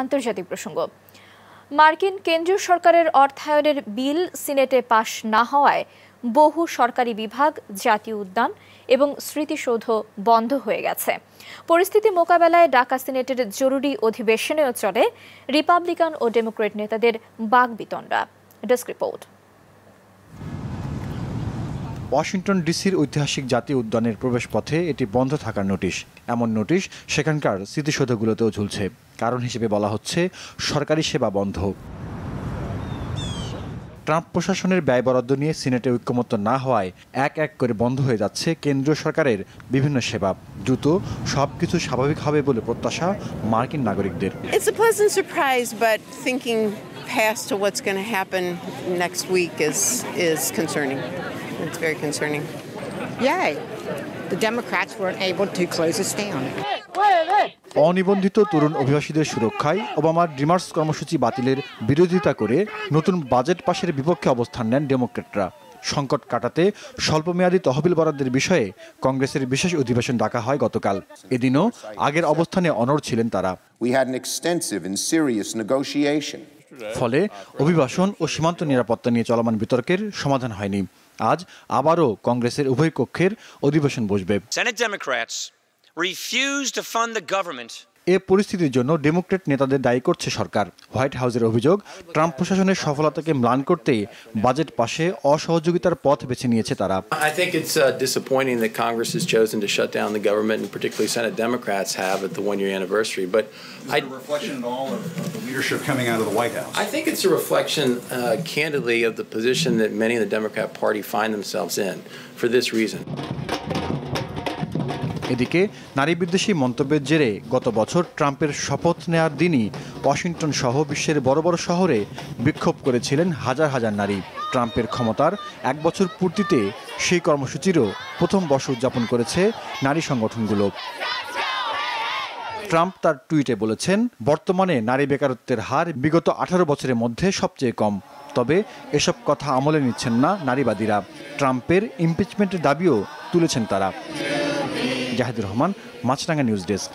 আন্তর্জাতিক প্রসঙ্গ মার্কিন কেন্দ্রীয় সরকারের অর্থায়নের বিল সিনেটে পাশ না হওয়ায় বহু সরকারি বিভাগ জাতীয় উদ্যান এবং স্মৃতিসৌধ বন্ধ হয়ে গেছে পরিস্থিতি মোকাবেলায় ঢাকা সিনেটের জরুরি অধিবেশনেও চলে রিপাবলিকান ও ডেমোক্রেট নেতাদের বাগবিতণ্ডা ডেস্ক রিপোর্ট ওয়াশিংটন ডিসির ঐতিহাসিক জাতীয় উদ্যানের প্রবেশপথে এটি বন্ধ থাকার নোটিশ এমন নোটিশ সেখানকার স্মৃতিসৌধগুলোতেও ঝুলছে কারণ হিসেবে বলা হচ্ছে সরকারি সেবা বন্ধ ট্রাম্প প্রশাসনের ব্যয় বরাদ্দ নিয়ে সিনেটে ঐক্যমত্য না হওয়ায় এক এক করে বন্ধ হয়ে যাচ্ছে কেন্দ্রীয় সরকারের বিভিন্ন সেবা দ্রুত সব কিছু স্বাভাবিক হবে বলে প্রত্যাশা মার্কিন নাগরিকদের past to what's going to happen next week is is concerning. It's very concerning. Yay! The Democrats weren't able to close us down. অনিবন্ধিত তরুণ অভিবাসীদের সুরক্ষায় ওবামার ড্রিমার্স কর্মসূচি বাতিলের বিরোধিতা করে নতুন বাজেট পাশের বিপক্ষে অবস্থান নেন ডেমোক্রেটরা সংকট কাটাতে স্বল্পমেয়াদী তহবিল বরাদ্দের বিষয়ে কংগ্রেসের বিশেষ অধিবেশন ডাকা হয় গতকাল এদিনও আগের অবস্থানে অনড় ছিলেন তারা we had an extensive and serious negotiation ফলে অভিবাসন ও সীমান্ত নিরাপত্তা নিয়ে চলমান বিতর্কের সমাধান হয়নি আজ আবারও কংগ্রেসের উভয় কক্ষের অধিবেশন বসবে Senate to fund the government এ পরিস্থিতির জন্য ডেমোক্রেট নেতাদের দায়ী করছে সরকার হোয়াইট হাউসের অভিযোগ ট্রাম্প প্রশাসনের সফলতাকে ম্লান করতেই বাজেট পাশে অসহযোগিতার পথ বেছে নিয়েছে তারা I think it's uh, disappointing that Congress has chosen to shut down the government and particularly Senate Democrats have at the one year anniversary but I a reflection at all of, of the leadership coming out of the White House I think it's a reflection uh, candidly of the position that many in the Democrat Party find themselves in for this reason এদিকে নারী বিদ্বেষী মন্তব্যের জেরে গত বছর ট্রাম্পের শপথ নেয়ার দিনই ওয়াশিংটন সহ বিশ্বের বড় বড় শহরে বিক্ষোভ করেছিলেন হাজার হাজার নারী ট্রাম্পের ক্ষমতার এক বছর পূর্তিতে সেই কর্মসূচিরও প্রথম বর্ষ উদযাপন করেছে নারী সংগঠনগুলো ট্রাম্প তার টুইটে বলেছেন বর্তমানে নারী বেকারত্বের হার বিগত আঠারো বছরের মধ্যে সবচেয়ে কম তবে এসব কথা আমলে নিচ্ছেন না নারীবাদীরা ট্রাম্পের ইমপিচমেন্টের দাবিও তুলেছেন তারা জাহিদুর রহমান মাছরাঙ্গা নিউজ ডেস্ক